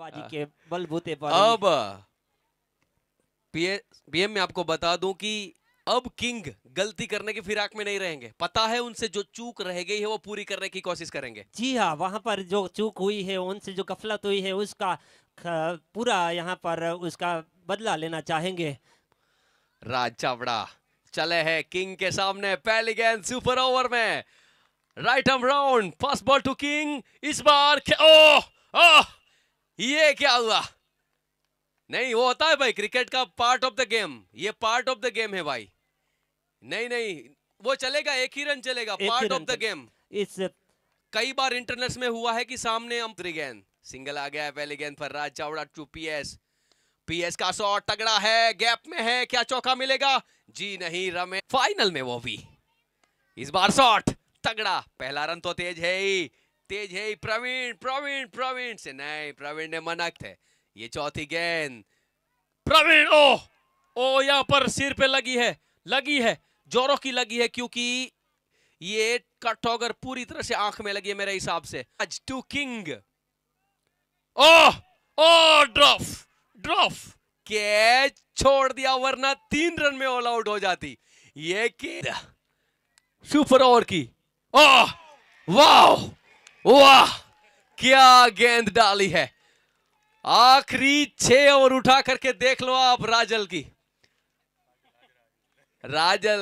पाजी के बलबूते पर अब पीएम में आपको बता दूं कि अब किंग गलती करने की फिराक में नहीं रहेंगे पता है उनसे जो चूक रह गई है वो पूरी करने की कोशिश करेंगे जी हाँ वहाँ पर जो चूक हुई है उनसे जो गफलत हुई है उसका पूरा यहाँ पर उसका बदला लेना चाहेंगे राज चावड़ा चले है किंग के सामने पहली गेंद सुपर ओवर में राइट हम राउंड फर्स्ट बॉल टू किंग इस बार ओह ओ, ये क्या हुआ नहीं वो होता है भाई क्रिकेट का पार्ट ऑफ द गेम ये पार्ट ऑफ द गेम है भाई नहीं नहीं वो चलेगा एक ही रन चलेगा पार्ट ऑफ द गेम इस कई बार इंटरनेट में हुआ है कि सामने हम गेंद सिंगल आ गया है पहले गेंद पर राज चावड़ा टू पीएस पीएस का शॉट तगड़ा है गैप में है क्या चौका मिलेगा जी नहीं रमे फाइनल में वो भी इस बार शॉट तगड़ा पहला रन तो तेज है ही तेज है प्रवीण प्रवीण प्रवीण से नहीं प्रवीण ने मना थे ये चौथी गेंद प्रवीण ओ ओ यहां पर सिर पे लगी है लगी है जोरों की लगी है क्योंकि ये कट होकर पूरी तरह से आंख में लगी है मेरे हिसाब से आज टू किंग ओ ओ ड्रॉफ ड्रॉफ कैच छोड़ दिया वरना तीन रन में ऑल आउट हो जाती ये सुपर ओवर की ओ वाह वाह क्या गेंद डाली है आखिरी छे ओवर उठा करके देख लो आप राजल की राजल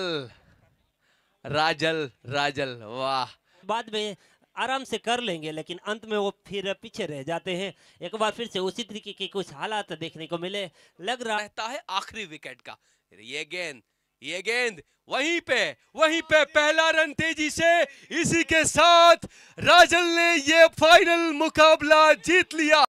राजल राजल वाह बाद में आराम से कर लेंगे लेकिन अंत में वो फिर पीछे रह जाते हैं एक बार फिर से उसी तरीके के कुछ हालात देखने को मिले लग रहा है आखिरी विकेट का ये गेंद ये गेंद वहीं पे वहीं पे पहला रन तेजी से इसी के साथ राजल ने ये फाइनल मुकाबला जीत लिया